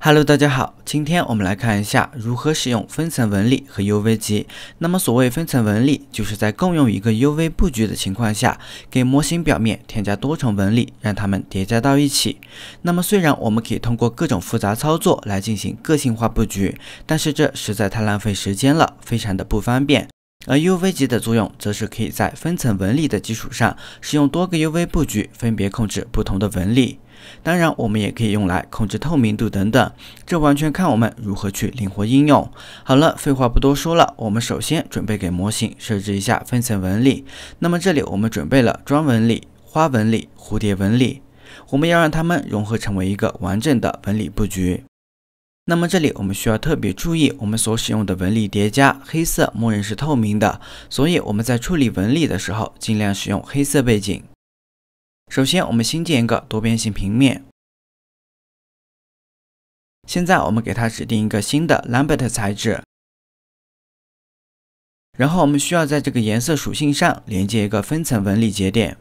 Hello，大家好，今天我们来看一下如何使用分层纹理和 UV 集。那么，所谓分层纹理，就是在共用一个 UV 布局的情况下，给模型表面添加多重纹理，让它们叠加到一起。那么，虽然我们可以通过各种复杂操作来进行个性化布局，但是这实在太浪费时间了，非常的不方便。而 UV 级的作用，则是可以在分层纹理的基础上，使用多个 UV 布局，分别控制不同的纹理。当然，我们也可以用来控制透明度等等，这完全看我们如何去灵活应用。好了，废话不多说了，我们首先准备给模型设置一下分层纹理。那么这里我们准备了砖纹理、花纹理、蝴蝶纹理，我们要让它们融合成为一个完整的纹理布局。那么这里我们需要特别注意，我们所使用的纹理叠加黑色默认是透明的，所以我们在处理纹理的时候尽量使用黑色背景。首先我们新建一个多边形平面，现在我们给它指定一个新的 Lambert 材质，然后我们需要在这个颜色属性上连接一个分层纹理节点。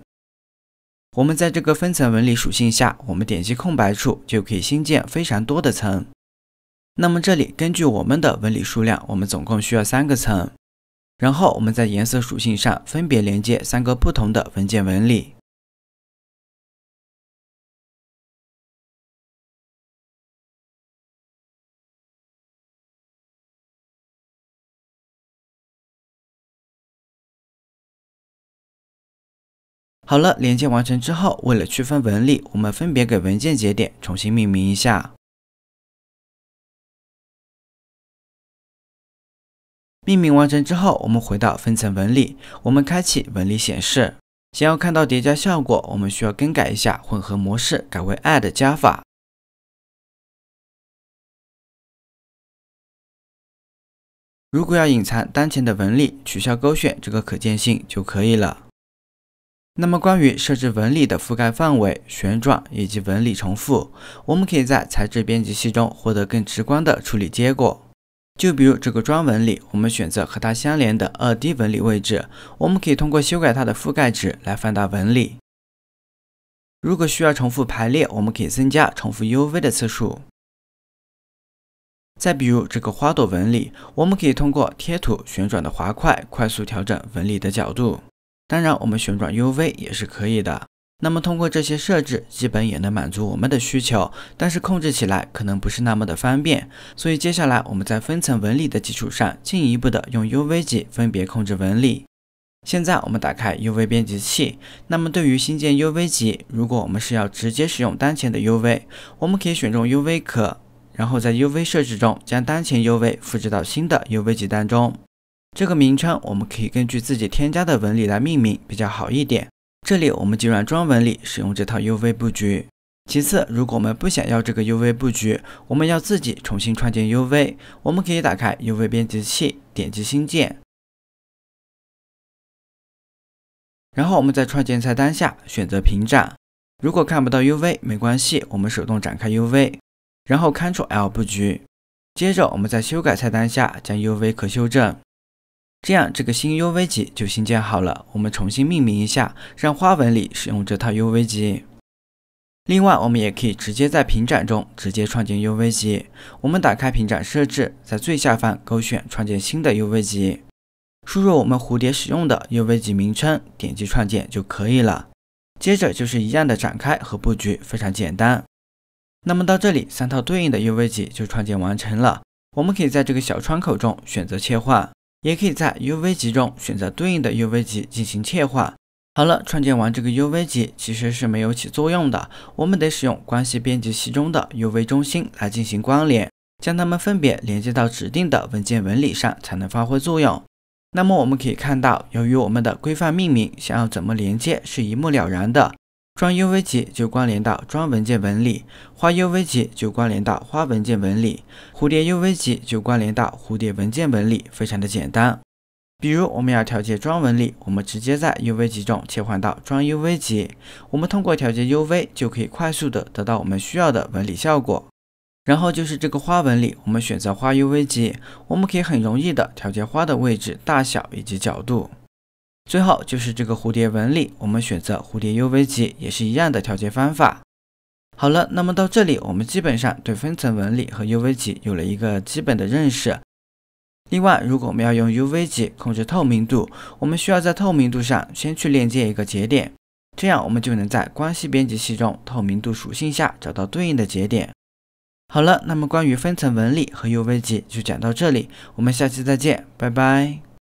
我们在这个分层纹理属性下，我们点击空白处就可以新建非常多的层。那么这里根据我们的纹理数量，我们总共需要三个层。然后我们在颜色属性上分别连接三个不同的文件纹理。好了，连接完成之后，为了区分纹理，我们分别给文件节点重新命名一下。命名完成之后，我们回到分层纹理，我们开启纹理显示。想要看到叠加效果，我们需要更改一下混合模式，改为 Add 加法。如果要隐藏当前的纹理，取消勾选这个可见性就可以了。那么关于设置纹理的覆盖范围、旋转以及纹理重复，我们可以在材质编辑器中获得更直观的处理结果。就比如这个砖纹理，我们选择和它相连的二 D 纹理位置，我们可以通过修改它的覆盖值来放大纹理。如果需要重复排列，我们可以增加重复 UV 的次数。再比如这个花朵纹理，我们可以通过贴图旋转的滑块快速调整纹理的角度，当然我们旋转 UV 也是可以的。那么通过这些设置，基本也能满足我们的需求，但是控制起来可能不是那么的方便，所以接下来我们在分层纹理的基础上，进一步的用 UV 级分别控制纹理。现在我们打开 UV 编辑器，那么对于新建 UV 级，如果我们是要直接使用当前的 UV，我们可以选中 UV 壳，然后在 UV 设置中将当前 UV 复制到新的 UV 级当中，这个名称我们可以根据自己添加的纹理来命名，比较好一点。这里我们就软装纹理使用这套 UV 布局。其次，如果我们不想要这个 UV 布局，我们要自己重新创建 UV。我们可以打开 UV 编辑器，点击新建，然后我们在创建菜单下选择屏展。如果看不到 UV，没关系，我们手动展开 UV，然后 Ctrl L 布局。接着我们在修改菜单下将 UV 可修正。这样，这个新 UV 级就新建好了。我们重新命名一下，让花纹里使用这套 UV 级。另外，我们也可以直接在平展中直接创建 UV 级。我们打开平展设置，在最下方勾选创建新的 UV 级，输入我们蝴蝶使用的 UV 级名称，点击创建就可以了。接着就是一样的展开和布局，非常简单。那么到这里，三套对应的 UV 级就创建完成了。我们可以在这个小窗口中选择切换。也可以在 UV 集中选择对应的 UV 级进行切换。好了，创建完这个 UV 级其实是没有起作用的，我们得使用关系编辑器中的 UV 中心来进行关联，将它们分别连接到指定的文件纹理上才能发挥作用。那么我们可以看到，由于我们的规范命名，想要怎么连接是一目了然的。装 UV 级就关联到装文件纹理，花 UV 级就关联到花文件纹理，蝴蝶 UV 级就关联到蝴蝶文件纹理，非常的简单。比如我们要调节装纹理，我们直接在 UV 级中切换到装 UV 级，我们通过调节 UV 就可以快速的得到我们需要的纹理效果。然后就是这个花纹理，我们选择花 UV 级，我们可以很容易的调节花的位置、大小以及角度。最后就是这个蝴蝶纹理，我们选择蝴蝶 UV 级也是一样的调节方法。好了，那么到这里我们基本上对分层纹理和 UV 级有了一个基本的认识。另外，如果我们要用 UV 级控制透明度，我们需要在透明度上先去链接一个节点，这样我们就能在关系编辑器中透明度属性下找到对应的节点。好了，那么关于分层纹理和 UV 级就讲到这里，我们下期再见，拜拜。